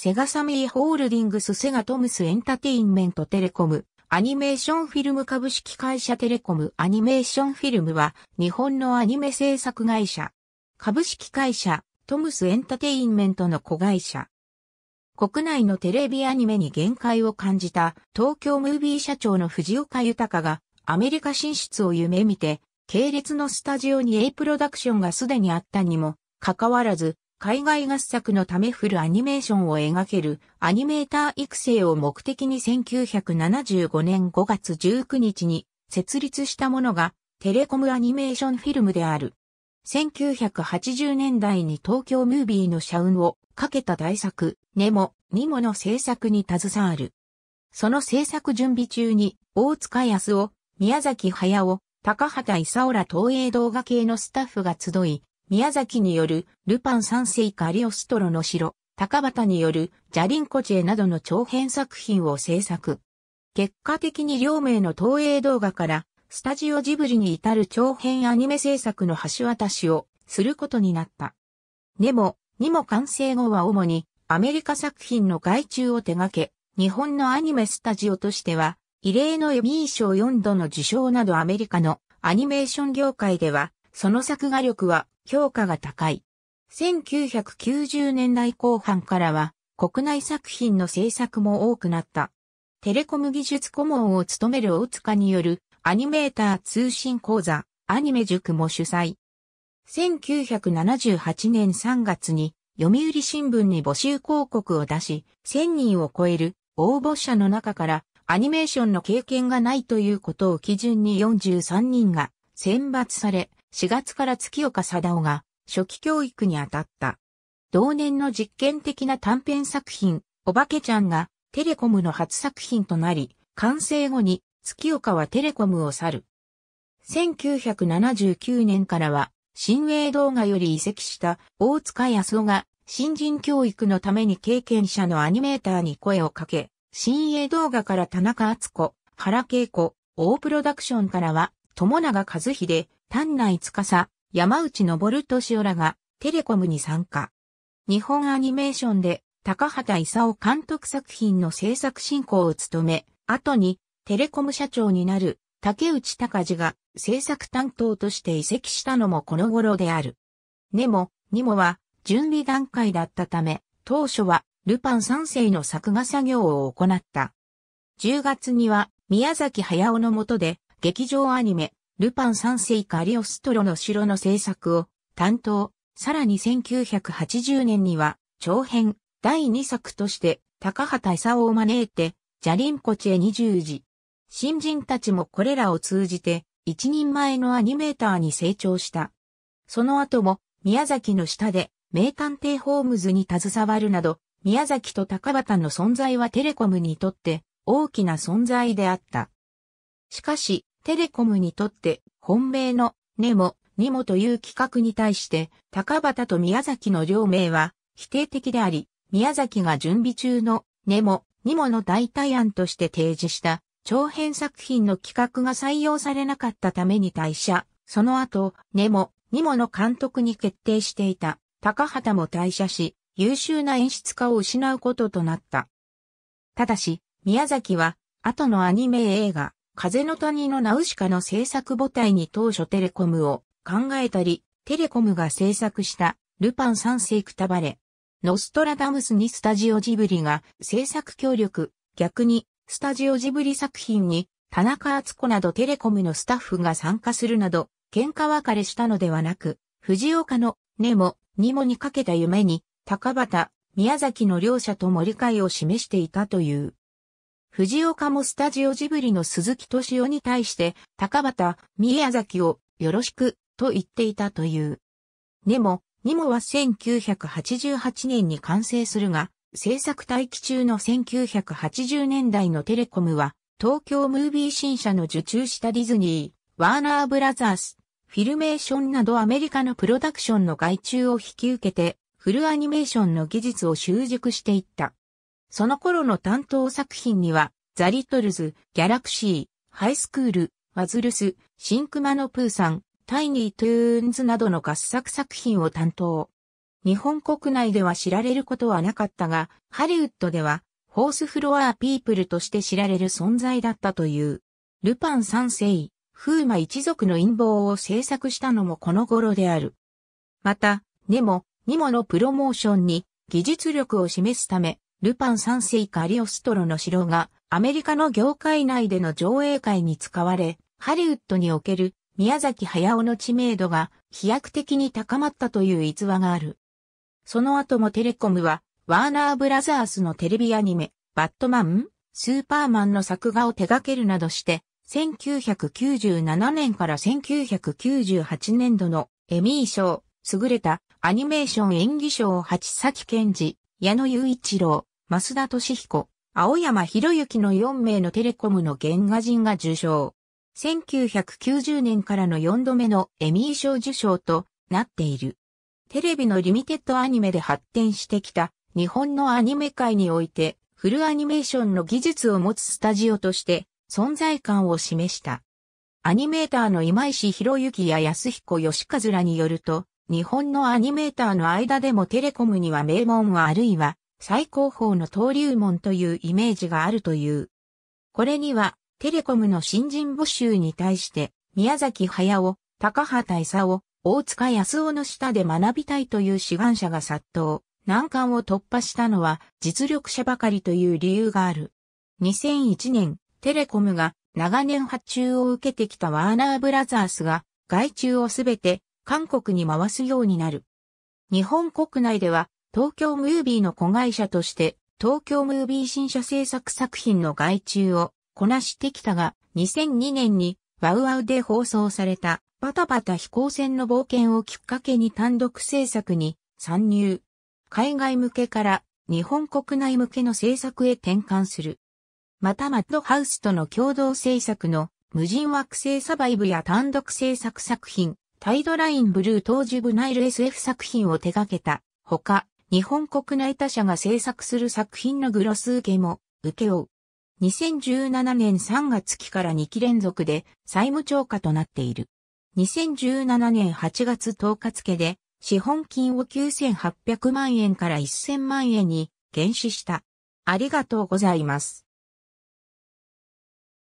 セガサミーホールディングスセガトムスエンタテインメントテレコム、アニメーションフィルム株式会社テレコムアニメーションフィルムは日本のアニメ制作会社。株式会社トムスエンタテインメントの子会社。国内のテレビアニメに限界を感じた東京ムービー社長の藤岡豊がアメリカ進出を夢見て系列のスタジオに A プロダクションがすでにあったにもかかわらず海外合作のためフルアニメーションを描けるアニメーター育成を目的に1975年5月19日に設立したものがテレコムアニメーションフィルムである。1980年代に東京ムービーの社運をかけた大作、ネモ、ニモの制作に携わる。その制作準備中に、大塚康夫、宮崎駿、高畑勲ら東映動画系のスタッフが集い、宮崎によるルパン三世カリオストロの城、高畑によるジャリンコチェなどの長編作品を制作。結果的に両名の東映動画からスタジオジブリに至る長編アニメ制作の橋渡しをすることになった。でも、にも完成後は主にアメリカ作品の外注を手掛け、日本のアニメスタジオとしては、異例のエミー賞4度の受賞などアメリカのアニメーション業界ではその作画力は評価が高い。1990年代後半からは国内作品の制作も多くなった。テレコム技術顧問を務める大塚によるアニメーター通信講座アニメ塾も主催。1978年3月に読売新聞に募集広告を出し、1000人を超える応募者の中からアニメーションの経験がないということを基準に43人が選抜され、4月から月岡貞夫が初期教育に当たった。同年の実験的な短編作品、おばけちゃんがテレコムの初作品となり、完成後に月岡はテレコムを去る。1979年からは、新映動画より移籍した大塚康夫が新人教育のために経験者のアニメーターに声をかけ、新鋭動画から田中敦子、原恵子、大プロダクションからは、友永和秀、丹内司、山内昇敏夫らがテレコムに参加。日本アニメーションで高畑勲監督作品の制作進行を務め、後にテレコム社長になる竹内隆二が制作担当として移籍したのもこの頃である。ネモ、ニモは準備段階だったため、当初はルパン三世の作画作業を行った。10月には宮崎駿の下で劇場アニメ、ルパン三世かアリオストロの城の制作を担当、さらに1980年には、長編、第2作として、高畑勲を招いて、ジャリンコチェ20時。新人たちもこれらを通じて、一人前のアニメーターに成長した。その後も、宮崎の下で、名探偵ホームズに携わるなど、宮崎と高畑の存在はテレコムにとって大きな存在であった。しかし、テレコムにとって本命のネモ、ニモという企画に対して高畑と宮崎の両名は否定的であり、宮崎が準備中のネモ、ニモの代替案として提示した長編作品の企画が採用されなかったために退社、その後、ネモ、ニモの監督に決定していた高畑も退社し、優秀な演出家を失うこととなった。ただし、宮崎は、後のアニメ映画、風の谷のナウシカの制作母体に当初テレコムを考えたり、テレコムが制作したルパン三世くたばれ。ノストラダムスにスタジオジブリが制作協力、逆にスタジオジブリ作品に田中敦子などテレコムのスタッフが参加するなど、喧嘩別れしたのではなく、藤岡のネモ、ニモにかけた夢に、高畑、宮崎の両者とも理解を示していたという。藤岡もスタジオジブリの鈴木敏夫に対して、高畑、宮崎をよろしく、と言っていたという。ネモ、ニモは1988年に完成するが、制作待機中の1980年代のテレコムは、東京ムービー新社の受注したディズニー、ワーナーブラザース、フィルメーションなどアメリカのプロダクションの外注を引き受けて、フルアニメーションの技術を習熟していった。その頃の担当作品には、ザ・リトルズ、ギャラクシー、ハイスクール、ワズルス、シンクマのプーさん、タイニー・トゥーンズなどの合作作品を担当。日本国内では知られることはなかったが、ハリウッドでは、ホースフロアピープルとして知られる存在だったという。ルパン三世、風魔一族の陰謀を制作したのもこの頃である。また、ネモ、ニモのプロモーションに技術力を示すため、ルパン三世カリオストロの城がアメリカの業界内での上映会に使われ、ハリウッドにおける宮崎駿の知名度が飛躍的に高まったという逸話がある。その後もテレコムは、ワーナーブラザースのテレビアニメ、バットマン、スーパーマンの作画を手掛けるなどして、1997年から1998年度のエミー賞、優れたアニメーション演技賞を八崎健治、矢野雄一郎、増田俊彦、青山博之の4名のテレコムの原画人が受賞。1990年からの4度目のエミー賞受賞となっている。テレビのリミテッドアニメで発展してきた日本のアニメ界においてフルアニメーションの技術を持つスタジオとして存在感を示した。アニメーターの今石博之や安彦義和らによると、日本のアニメーターの間でもテレコムには名門はあるいは最高峰の登竜門というイメージがあるという。これには、テレコムの新人募集に対して、宮崎駿、高畑勲、大塚康夫の下で学びたいという志願者が殺到、難関を突破したのは実力者ばかりという理由がある。2001年、テレコムが長年発注を受けてきたワーナーブラザースが外注をすべて韓国に回すようになる。日本国内では東京ムービーの子会社として、東京ムービー新社制作作品の外注をこなしてきたが、2002年にワウワウで放送されたバタバタ飛行船の冒険をきっかけに単独制作に参入。海外向けから日本国内向けの制作へ転換する。またマッドハウスとの共同制作の無人惑星サバイブや単独制作作品、タイドラインブルー当時ブナイル SF 作品を手掛けた。他、日本国内他社が制作する作品のグロス受けも受け負う。2017年3月期から2期連続で債務超過となっている。2017年8月10日付で資本金を9800万円から1000万円に減資した。ありがとうございます。